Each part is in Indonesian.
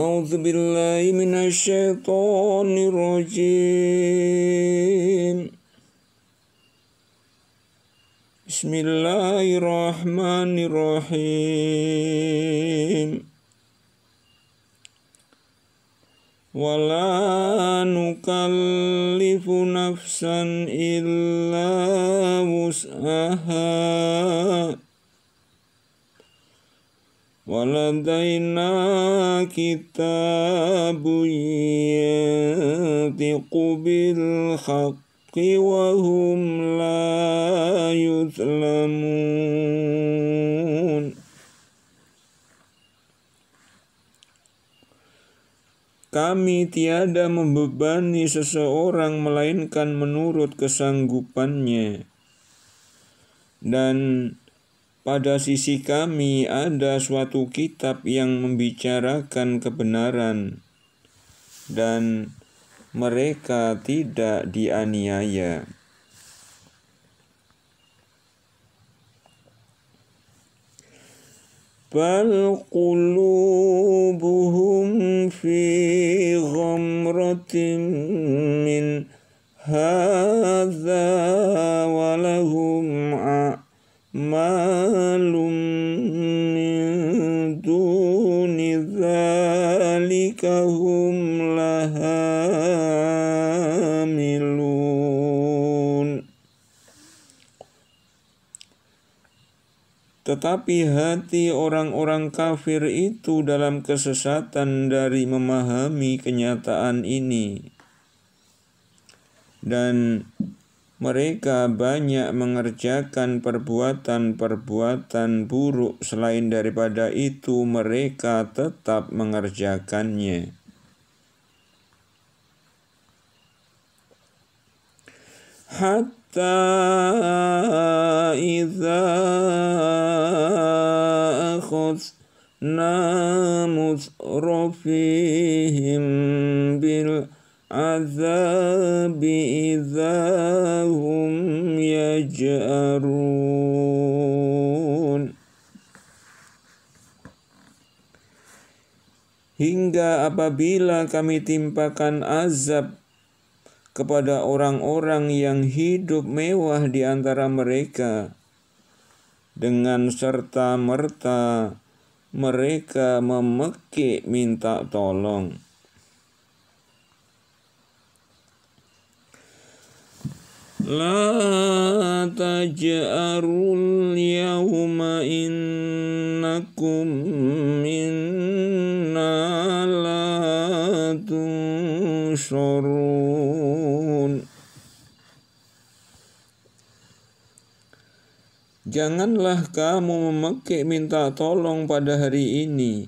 أعوذ بالله من الشيطان الرجيم بسم الله الرحمن الرحيم ولا نكلف نفسا إلا وسعها ولدينا كتاب ينطق بالحق وهم لا يظلمون Kami tiada membebani seseorang melainkan menurut kesanggupannya. Dan pada sisi kami ada suatu kitab yang membicarakan kebenaran, dan mereka tidak dianiaya. بل قلوبهم في غمرة من هذا أولئك هم لها Tetapi hati orang-orang kafir itu dalam kesesatan dari memahami kenyataan ini. Dan mereka banyak mengerjakan perbuatan-perbuatan buruk selain daripada itu mereka tetap mengerjakannya. Hatta akhuz namus rofihim bil العذاب إذا هم يجأرون Hingga apabila kami timpakan azab kepada orang-orang yang hidup mewah di antara mereka, dengan serta merta mereka memekik minta tolong لا تجأروا اليوم إنكم منا لا تنشرون Janganlah kamu memakai minta tolong pada hari ini.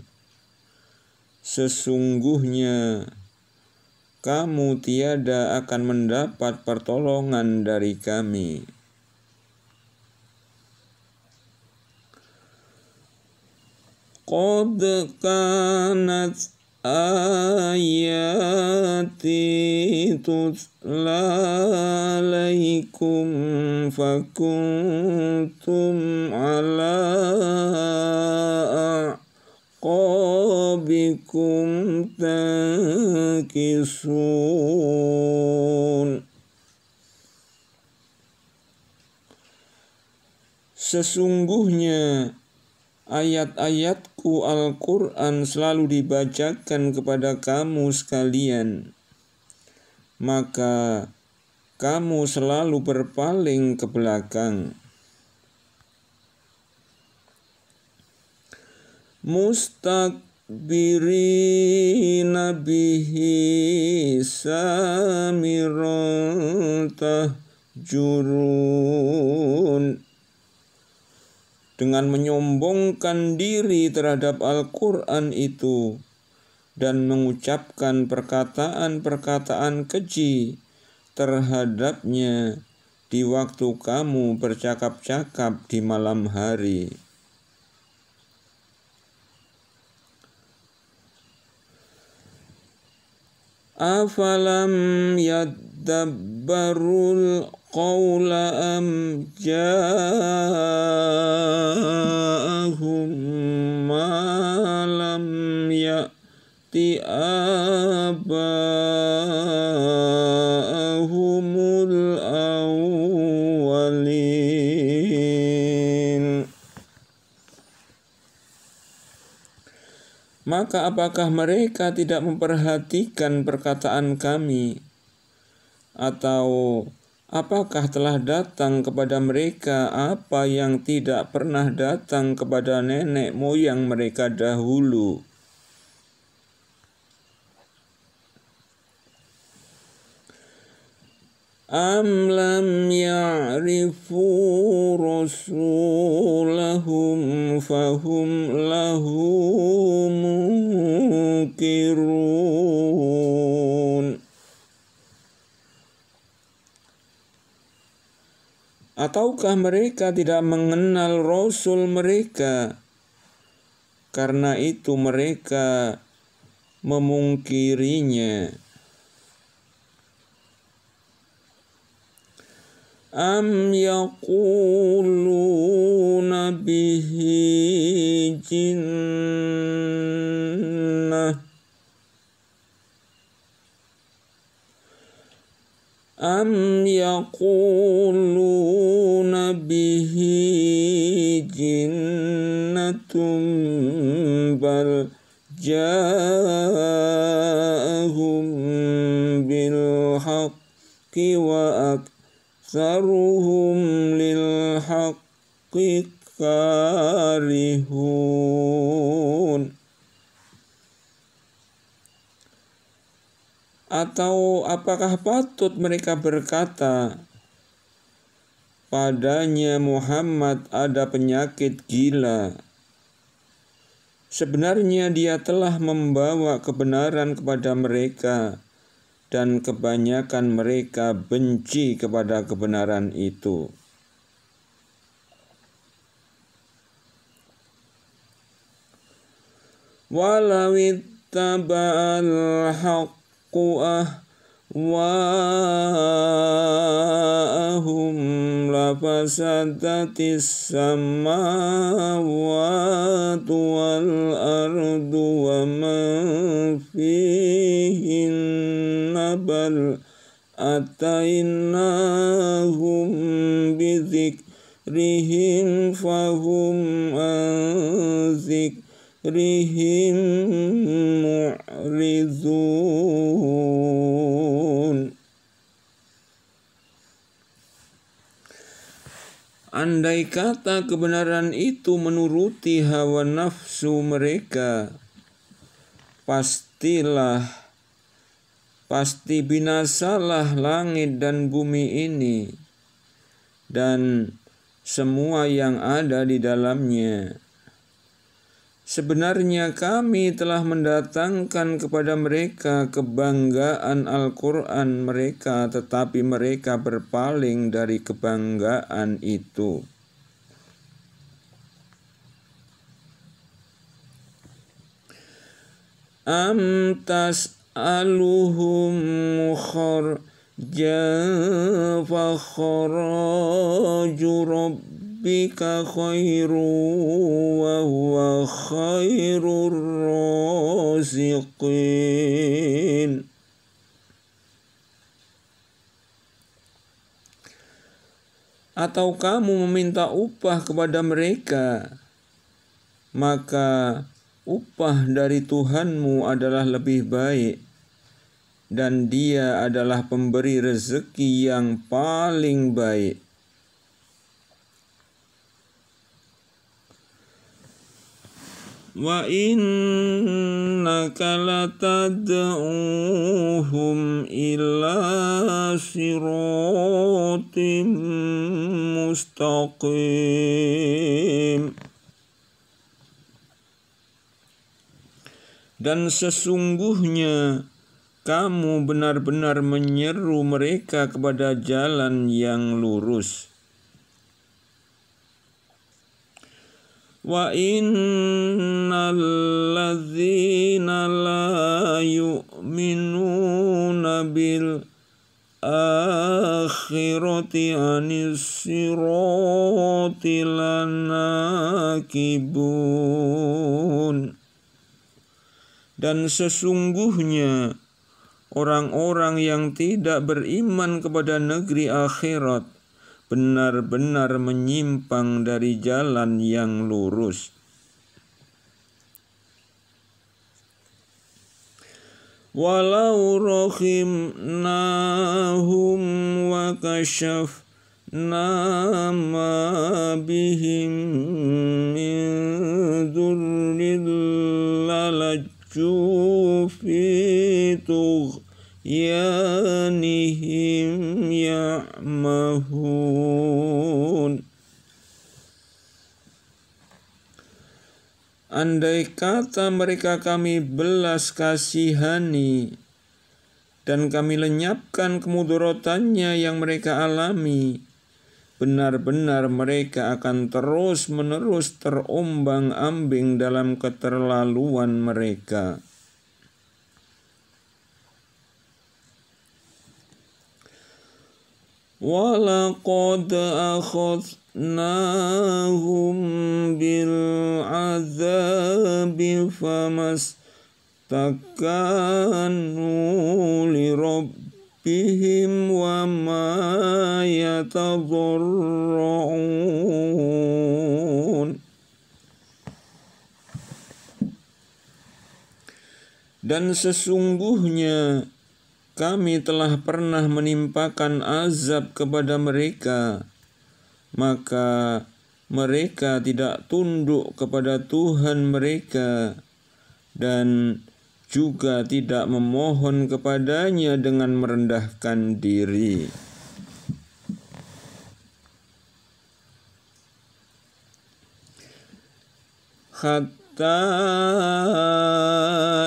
Sesungguhnya kamu tiada akan mendapat pertolongan dari kami. Qad kanat ayati tutla alaikum fakuntum ala بكم تنكسون Sesungguhnya ayat-ayatku Al-Quran selalu dibacakan kepada kamu sekalian. Maka kamu selalu berpaling ke belakang. mustakbirina bihi samiran dengan menyombongkan diri terhadap Al-Quran itu dan mengucapkan perkataan-perkataan keji terhadapnya di waktu kamu bercakap-cakap di malam hari. أفلم يدبروا القول أم جاءهم ما لم يأت آباءهم maka apakah mereka tidak memperhatikan perkataan kami? Atau apakah telah datang kepada mereka apa yang tidak pernah datang kepada nenek moyang mereka dahulu? أم لم يعرفوا رسولهم فهم له منكرون Ataukah mereka tidak mengenal Rasul mereka? Karena itu mereka memungkirinya. أم يقولون به جنة أم يقولون به جنة بل جاءهم بالحق وأكثر أكثرهم للحق كارهون Atau apakah patut mereka berkata, padanya Muhammad ada penyakit gila. Sebenarnya dia telah membawa kebenaran kepada mereka dan kebanyakan mereka benci kepada kebenaran itu. Walawit taba'al haqqu ah, وَأَهُمْ لَفَسَدَتِ السَّمَاوَاتُ وَالْأَرْضُ وَمَنْ فِيهِنَّ بَلْ أَتَيْنَاهُمْ بِذِكْرِهِمْ فَهُمْ عَنْ ذِكْرِهِمْ مُعْرِضُونَ Andai kata kebenaran itu menuruti hawa nafsu mereka, pastilah pasti binasalah langit dan bumi ini dan semua yang ada di dalamnya Sebenarnya kami telah mendatangkan kepada mereka kebanggaan Al-Quran mereka, tetapi mereka berpaling dari kebanggaan itu. Am Tas khor Khur rabb rabbika khairu wa huwa khairur atau kamu meminta upah kepada mereka maka upah dari Tuhanmu adalah lebih baik dan dia adalah pemberi rezeki yang paling baik وإنك لتدعوهم إلى صراط مستقيم Dan sesungguhnya kamu benar-benar menyeru mereka kepada jalan yang lurus. وإن الذين لا يؤمنون بالآخرة عن الصراط لناكبون Dan sesungguhnya orang-orang yang tidak beriman kepada negeri akhirat benar-benar menyimpang dari jalan yang lurus. Walau nahum wa kashaf nama bihim min durrin lalajju fi يعمهون Andai kata mereka kami belas kasihani dan kami lenyapkan kemudorotannya yang mereka alami, benar-benar mereka akan terus-menerus terombang-ambing dalam keterlaluan mereka. ولقد أخذناهم بالعذاب فما استكانوا لربهم وما يتضرعون Dan sesungguhnya kami telah pernah menimpakan azab kepada mereka, maka mereka tidak tunduk kepada Tuhan mereka dan juga tidak memohon kepadanya dengan merendahkan diri. Hatta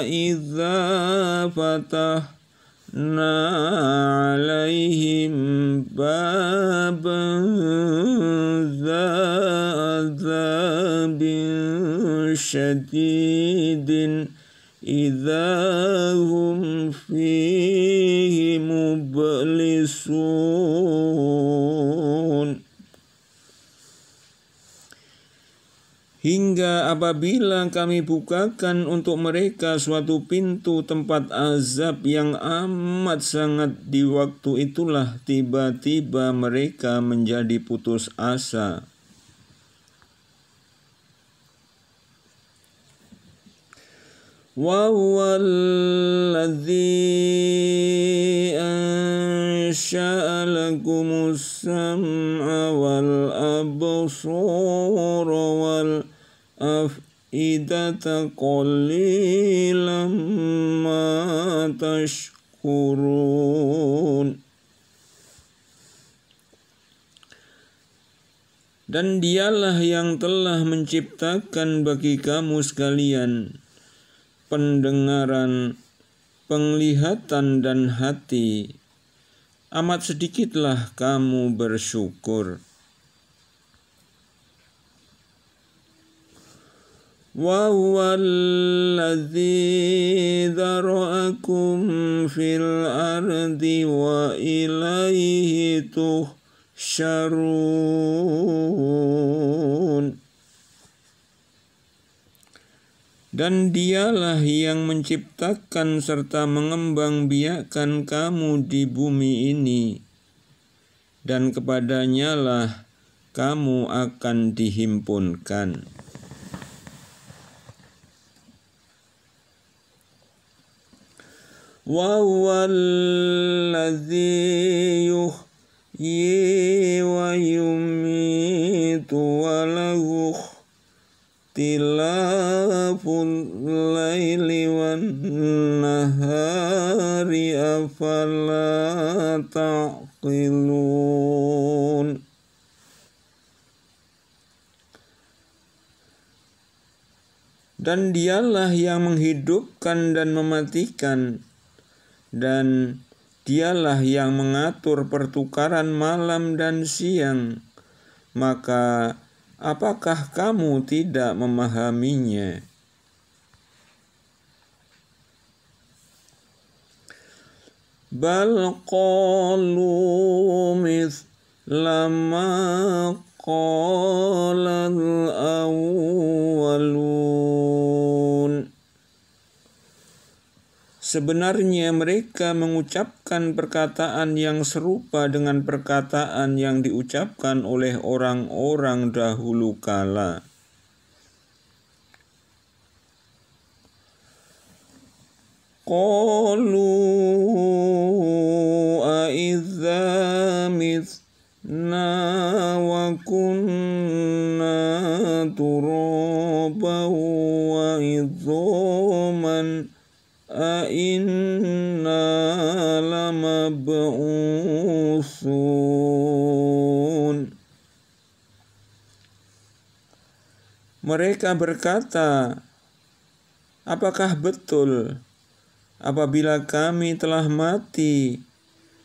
idza fatah وفتحنا عليهم بابا ذا عذاب شديد إذا هم فيه مبلسون Hingga apabila kami bukakan untuk mereka suatu pintu tempat azab yang amat sangat di waktu itulah tiba-tiba mereka menjadi putus asa. وهو أفئدة قليلا ما تشكرون Dan dialah yang telah menciptakan bagi kamu sekalian pendengaran, penglihatan, dan hati. Amat sedikitlah kamu bersyukur. وهو الذي ذرأكم في الأرض وإليه تحشرون Dan dialah yang menciptakan serta mengembang biakan kamu di bumi ini. Dan kepadanyalah kamu akan dihimpunkan. وهو الذي يحيي ويميت وله اختلاف الليل والنهار أفلا تعقلون Dan dialah yang menghidupkan dan mematikan dan dialah yang mengatur pertukaran malam dan siang, maka apakah kamu tidak memahaminya? Bal qalu lama awwalun Sebenarnya mereka mengucapkan perkataan yang serupa dengan perkataan yang diucapkan oleh orang-orang dahulu kala. Qalu a'idza wa kunna turaba wa أئنا لمبعوثون Mereka berkata, Apakah betul apabila kami telah mati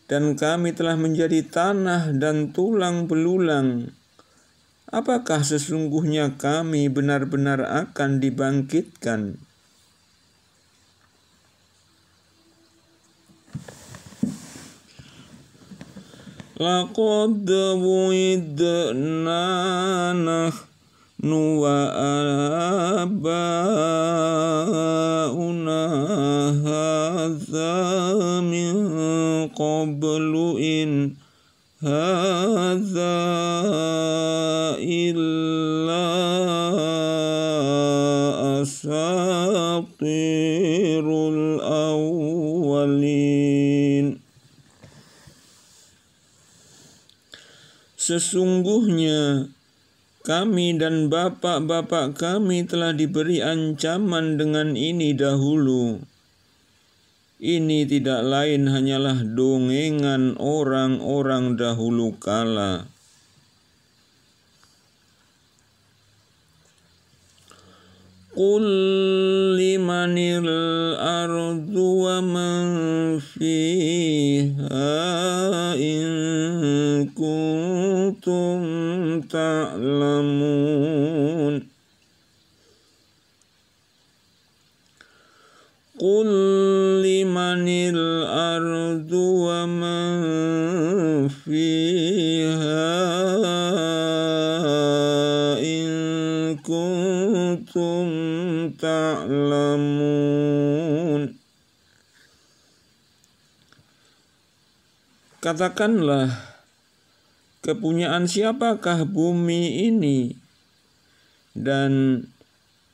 dan kami telah menjadi tanah dan tulang belulang? Apakah sesungguhnya kami benar-benar akan dibangkitkan?' لقد وعدنا نحن وآباؤنا هذا من قبل إن هذا إلا أساطير Sesungguhnya kami dan bapak-bapak kami telah diberi ancaman dengan ini dahulu. Ini tidak lain hanyalah dongengan orang-orang dahulu kala. قل لمن الأرض ومن فيها إن كنتم تعلمون قل لمن الأرض ومن فيها كنتم تعلمون Katakanlah kepunyaan siapakah bumi ini dan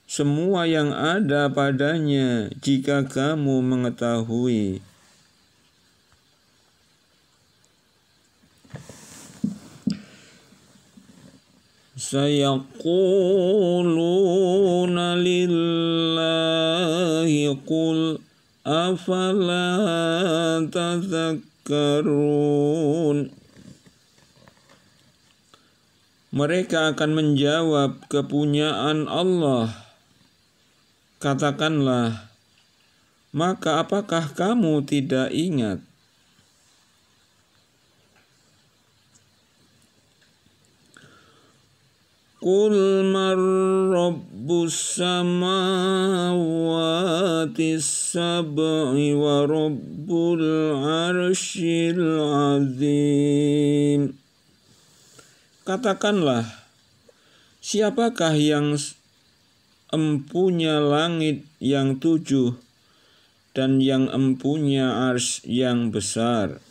semua yang ada padanya jika kamu mengetahui سيقولون لله قل أفلا تذكرون Mereka akan menjawab kepunyaan Allah. Katakanlah, maka apakah kamu tidak ingat? قل من رب السماوات السبع ورب العرش العظيم Katakanlah, siapakah yang empunya langit yang tujuh dan yang empunya ars yang besar?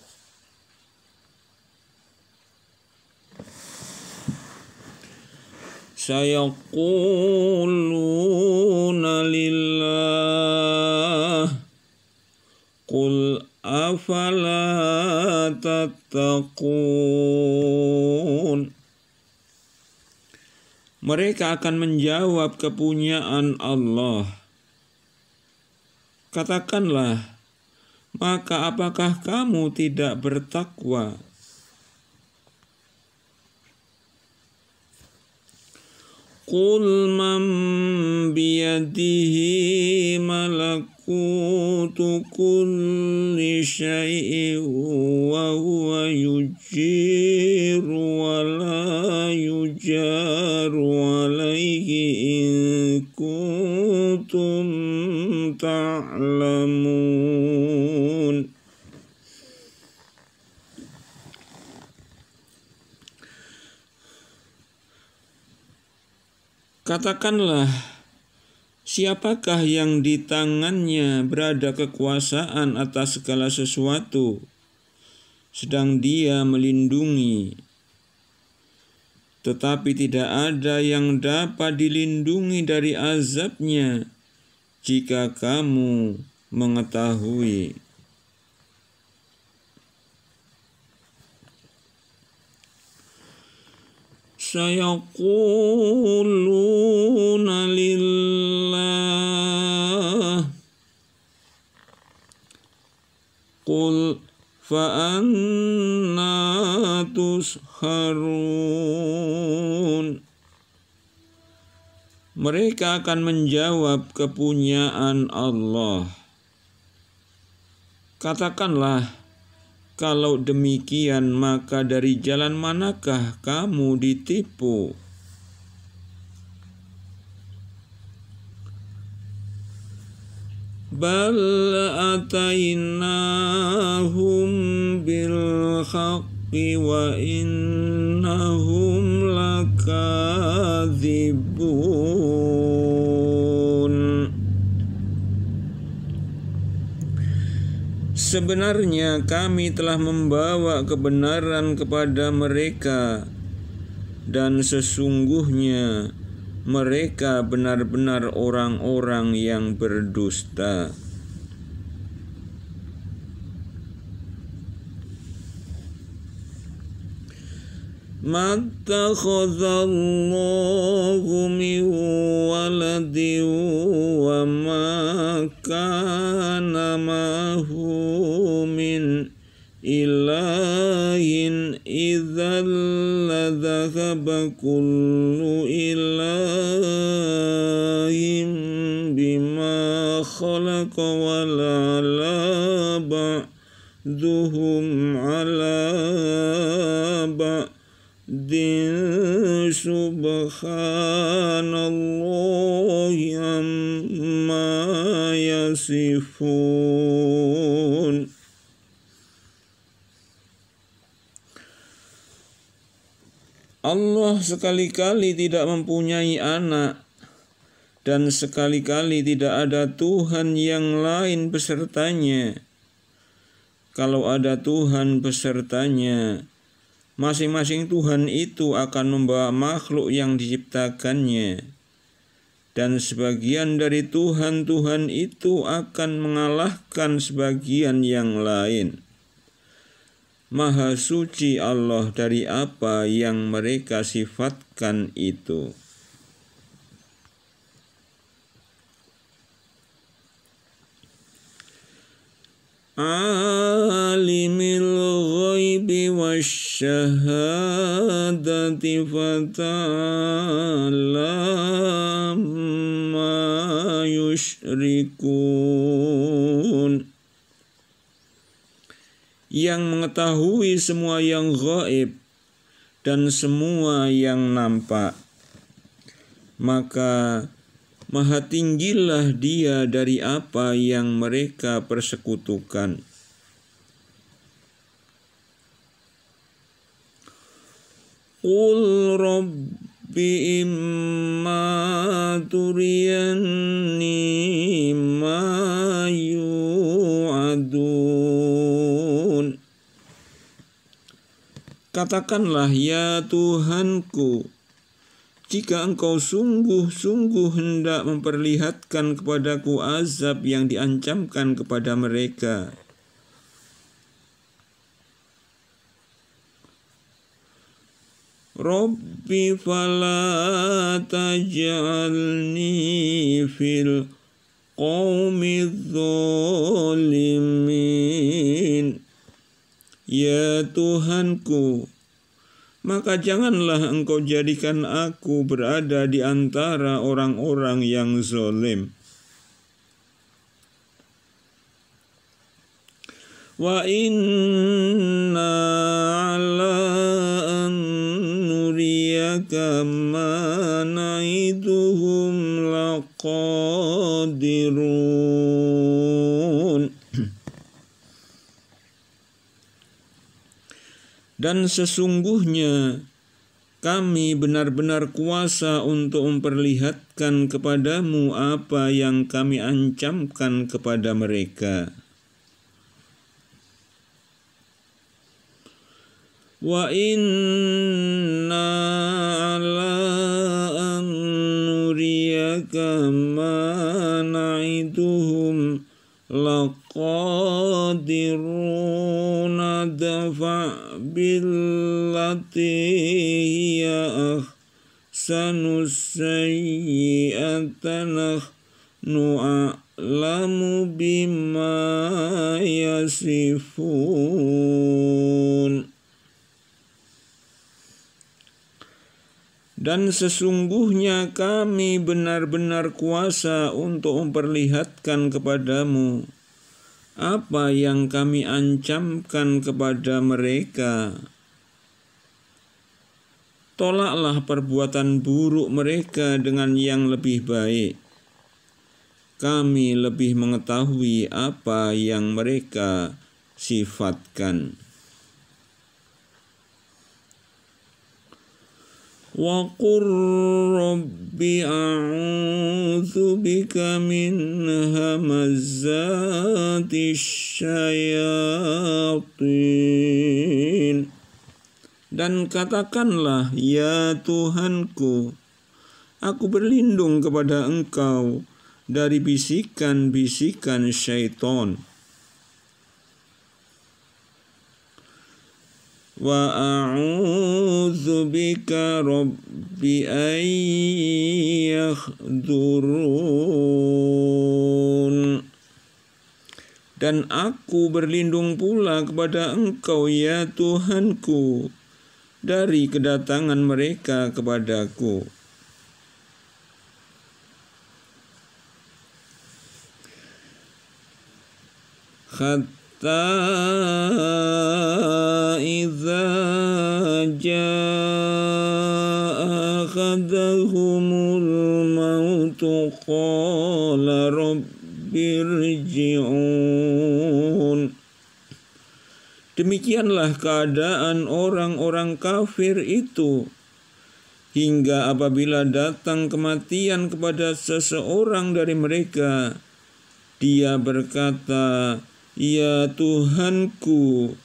سيقولون لله قل أفلا تتقون Mereka akan menjawab kepunyaan Allah. Katakanlah, maka apakah kamu tidak bertakwa قل من بيده ملكوت كل شيء وهو يجير ولا يجار عليه إن كنتم تعلمون Katakanlah, siapakah yang di tangannya berada kekuasaan atas segala sesuatu, sedang dia melindungi tetapi tidak ada yang dapat dilindungi dari azabnya jika kamu mengetahui. سيقولون لله قل فأنا تسخرون Mereka akan menjawab kepunyaan Allah. Katakanlah, kalau demikian, maka dari jalan manakah kamu ditipu? Bal atainahum bil haqqi wa innahum lakadzibun Sebenarnya kami telah membawa kebenaran kepada mereka dan sesungguhnya mereka benar-benar orang-orang yang berdusta. ما اتخذ الله من ولد وما كان معه من إله إذا لذهب كل إله بما خلق لا بعدهم على بعد din subhanallah amma yasifun Allah sekali-kali tidak mempunyai anak dan sekali-kali tidak ada Tuhan yang lain besertanya. Kalau ada Tuhan besertanya, masing-masing Tuhan itu akan membawa makhluk yang diciptakannya. Dan sebagian dari Tuhan-Tuhan itu akan mengalahkan sebagian yang lain. Maha suci Allah dari apa yang mereka sifatkan itu. alimil ghaibi wasyahadati fata'ala ma yushrikun yang mengetahui semua yang gaib dan semua yang nampak maka Maha tinggilah dia dari apa yang mereka persekutukan. Qul Rabbi imma ma yu'adun. Katakanlah ya Tuhanku, jika engkau sungguh-sungguh hendak memperlihatkan kepadaku azab yang diancamkan kepada mereka. Rabbi fala taj'alni fil qawmi zolimin. Ya Tuhanku, maka janganlah engkau jadikan aku berada di antara orang-orang yang zolim. Wa inna Dan sesungguhnya kami benar-benar kuasa untuk memperlihatkan kepadamu apa yang kami ancamkan kepada mereka. Wa inna ala an ma قادرون دفع بالتي هي أحسن السيئة نحن أعلم بما يصفون Dan sesungguhnya kami benar-benar kuasa untuk memperlihatkan kepadamu apa yang kami ancamkan kepada mereka. Tolaklah perbuatan buruk mereka dengan yang lebih baik. Kami lebih mengetahui apa yang mereka sifatkan. وقل رب أعوذ بك من همزات الشياطين Dan katakanlah, Ya Tuhanku, aku berlindung kepada engkau dari bisikan-bisikan syaitan. وأعوذ بك رب أن يحضرون Dan aku berlindung pula kepada engkau ya Tuhanku dari kedatangan mereka kepadaku. Khat إذا جاء أخذهم الموت قال رب ارجعون Demikianlah keadaan orang-orang kafir itu hingga apabila datang kematian kepada seseorang dari mereka dia berkata Ya Tuhanku,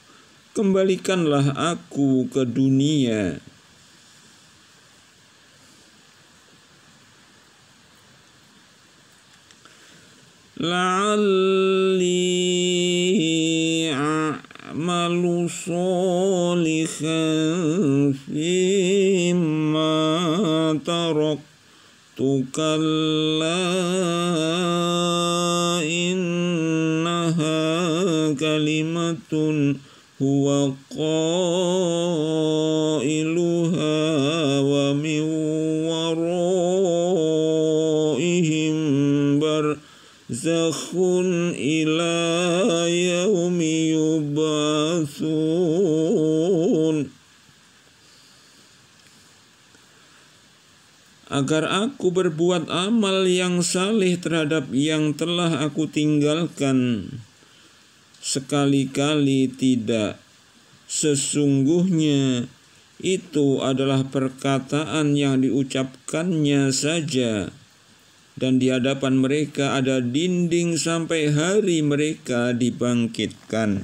kembalikanlah aku ke dunia. La'alli a'malu salihan fima taraktu kalla هو قائلها ومن ورائهم برزخ إلى يوم يبعثون agar aku berbuat amal yang saleh terhadap yang telah aku tinggalkan sekali-kali tidak. Sesungguhnya itu adalah perkataan yang diucapkannya saja. Dan di hadapan mereka ada dinding sampai hari mereka dibangkitkan.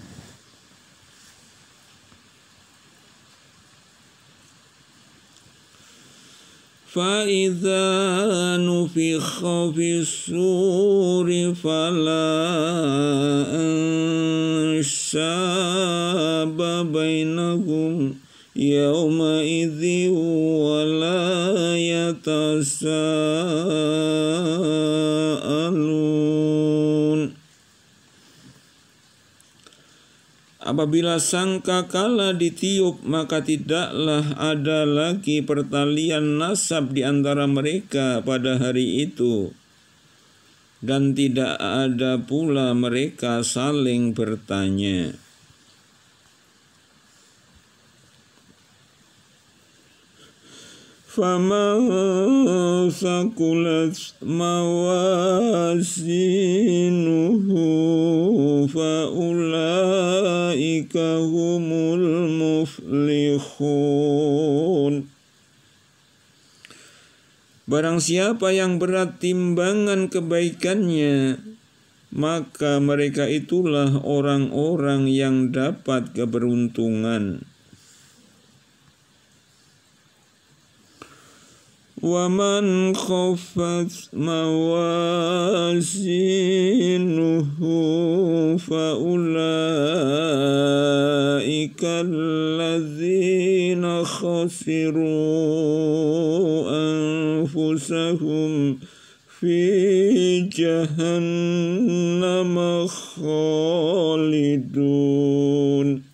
فإذا نفخ في السور فلا أنساب بينهم يومئذ ولا يتساب Apabila sangka kala ditiup maka tidaklah ada lagi pertalian nasab di antara mereka pada hari itu dan tidak ada pula mereka saling bertanya. فمن ثقلت موازينه فأولئك هم المفلحون Barang siapa yang berat timbangan kebaikannya, maka mereka itulah orang-orang yang dapat keberuntungan. ومن خفت موازينه فأولئك الذين خسروا أنفسهم في جهنم خالدون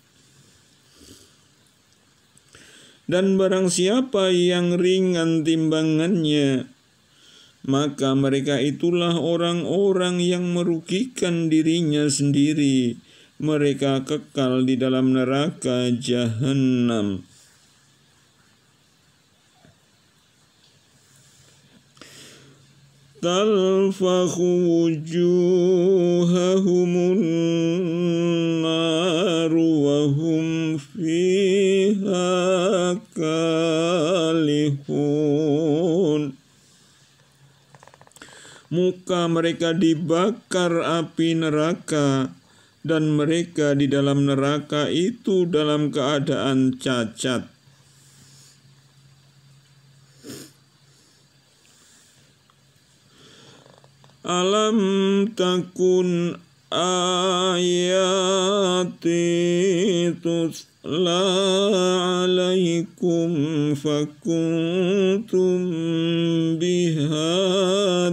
Dan barang siapa yang ringan timbangannya, maka mereka itulah orang-orang yang merugikan dirinya sendiri. Mereka kekal di dalam neraka jahanam. تلفخ وجوههم النار وهم فيه Muka mereka dibakar api neraka dan mereka di dalam neraka itu dalam keadaan cacat. Alam takun ayati tusla alaikum fakuntum biha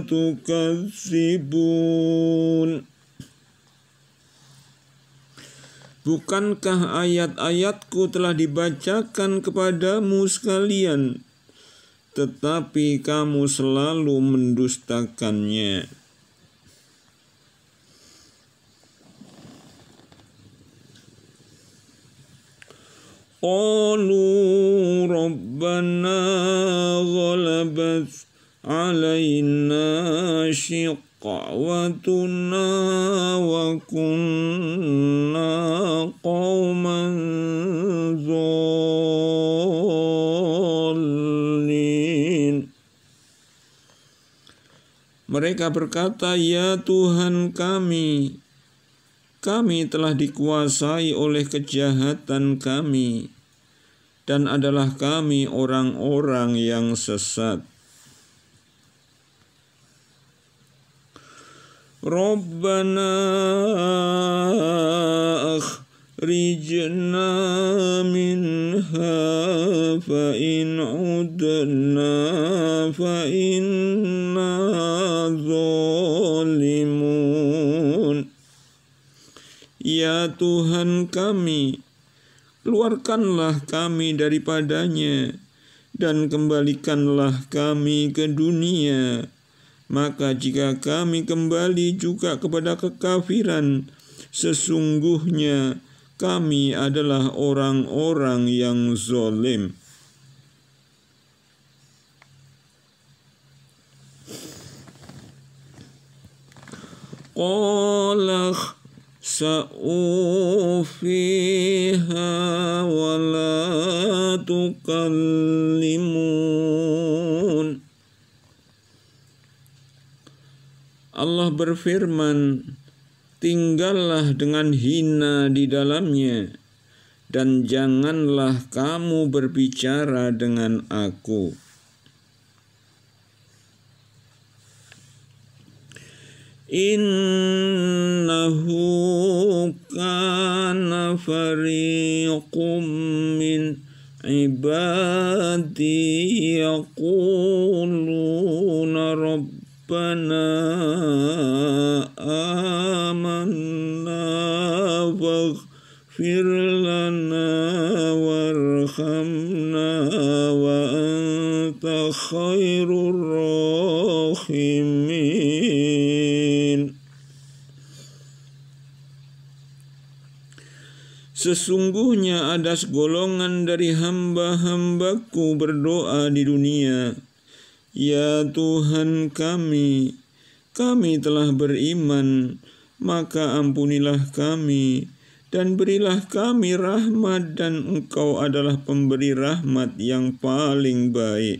tukazibun Bukankah ayat-ayatku telah dibacakan kepadamu sekalian, tetapi kamu selalu mendustakannya?' قالوا ربنا غلبت علينا شقوتنا وكنا قوما ظالين Mereka berkata, Ya Tuhan kami, kami telah dikuasai oleh kejahatan kami, dan adalah kami orang-orang yang sesat. ربنا أخرجنا منها فإن fa فإن Ya Tuhan kami, keluarkanlah kami daripadanya, dan kembalikanlah kami ke dunia. Maka jika kami kembali juga kepada kekafiran, sesungguhnya kami adalah orang-orang yang zolim. Qala سأوفيها ولا تكلمون Allah berfirman tinggallah dengan hina di dalamnya dan janganlah kamu berbicara dengan aku إنه كان فريق من عبادي يقولون ربنا آمنا فاغفر لنا وارحمنا وأنت خير الراحمين Sesungguhnya ada segolongan dari hamba-hambaku berdoa di dunia. Ya Tuhan kami, kami telah beriman, maka ampunilah kami, dan berilah kami rahmat dan engkau adalah pemberi rahmat yang paling baik.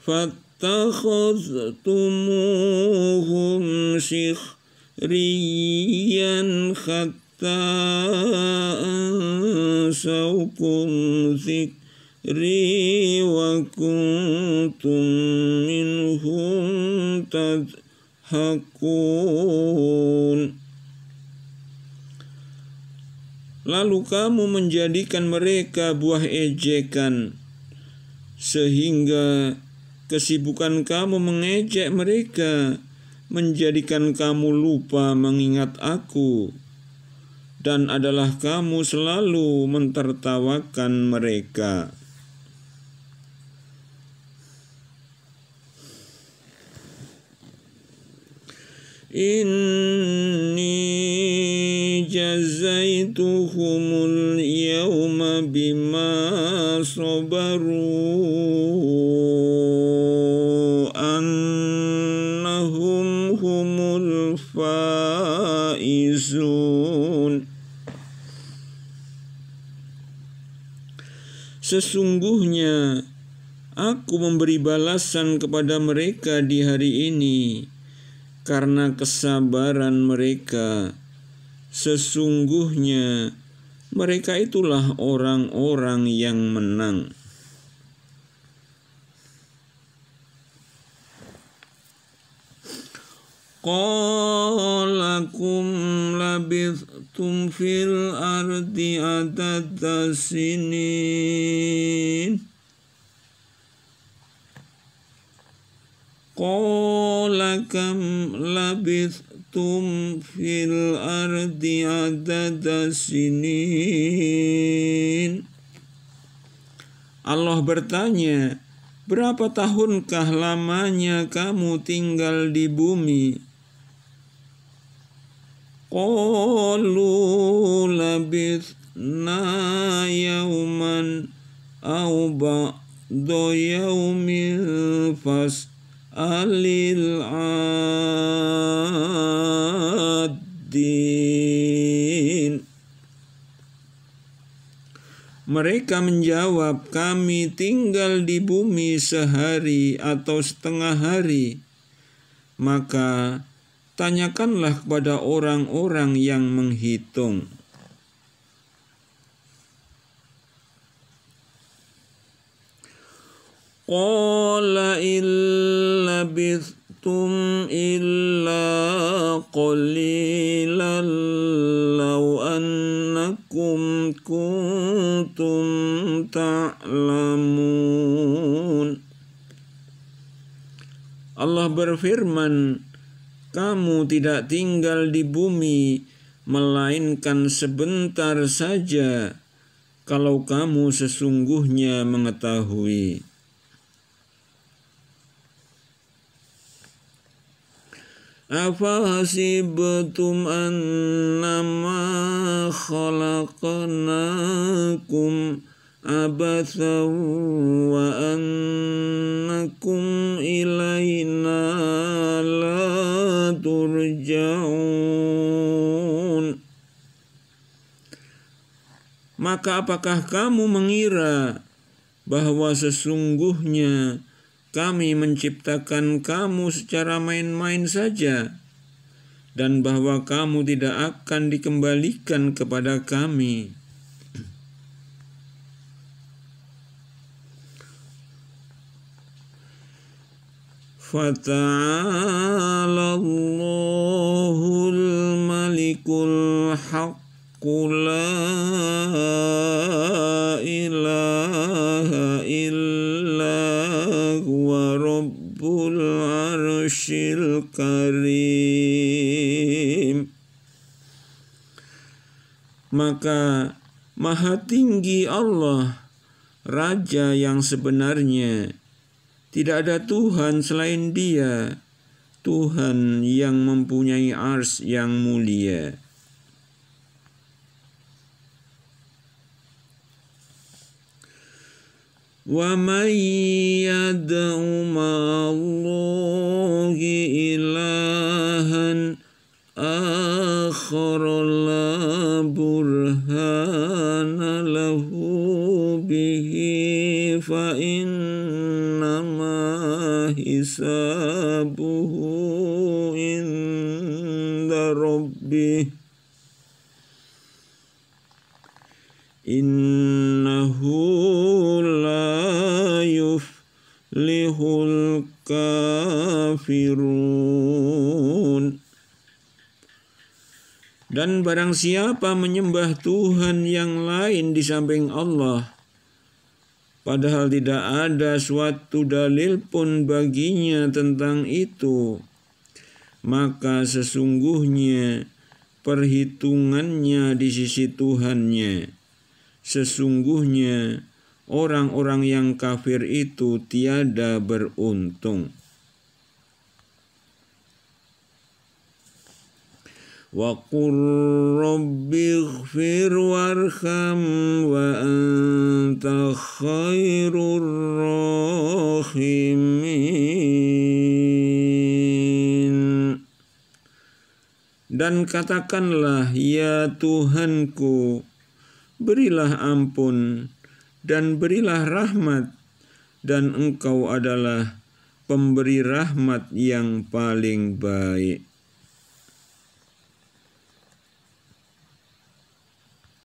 Fat اتخذتموهم سخريا حتى أنسوكم ذكري وكنتم منهم تضحكون Lalu kamu menjadikan mereka buah ejekan sehingga Kesibukan kamu mengejek mereka, menjadikan kamu lupa mengingat aku, dan adalah kamu selalu mentertawakan mereka. إني جزيتهم اليوم بما صبروا أنهم هم الفائزون Sesungguhnya aku memberi balasan kepada mereka di hari ini karena kesabaran mereka. Sesungguhnya mereka itulah orang-orang yang menang. qalakum labithtum fil ardi atatasinin. sinin قال كم لبثتم في الأرض عدد sinin Allah bertanya, Berapa tahunkah lamanya kamu tinggal di bumi? Qalu labithna yauman au ba'da yaumin fast alil adin mereka menjawab kami tinggal di bumi sehari atau setengah hari maka tanyakanlah kepada orang-orang yang menghitung قال إن لبثتم إلا قليلا لو أنكم كنتم تعلمون Allah berfirman, "Kamu tidak tinggal di bumi, melainkan sebentar saja. Kalau kamu sesungguhnya mengetahui." أفحسبتم أنما خلقناكم عبثا وأنكم إلينا لا ترجعون Maka apakah kamu mengira bahwa sesungguhnya kami menciptakan kamu secara main-main saja, dan bahwa kamu tidak akan dikembalikan kepada kami. فتعالى الله الملك الحق لا إله إلا Arshil Karim. maka maha tinggi Allah raja yang sebenarnya tidak ada tuhan selain dia Tuhan yang mempunyai ars yang mulia ومن يدع مع الله إلها آخر لا برهان له به فإنما حسابه عند ربه إنه لا يفلح الكافرون Dan barang siapa menyembah Tuhan yang lain di samping Allah, padahal tidak ada suatu dalil pun baginya tentang itu, maka sesungguhnya perhitungannya di sisi Tuhannya. Sesungguhnya orang-orang yang kafir itu tiada beruntung. وقل رب اغفر وارحم وأنت خير الراحمين Dan katakanlah ya Tuhanku berilah ampun dan berilah rahmat dan engkau adalah pemberi rahmat yang paling baik.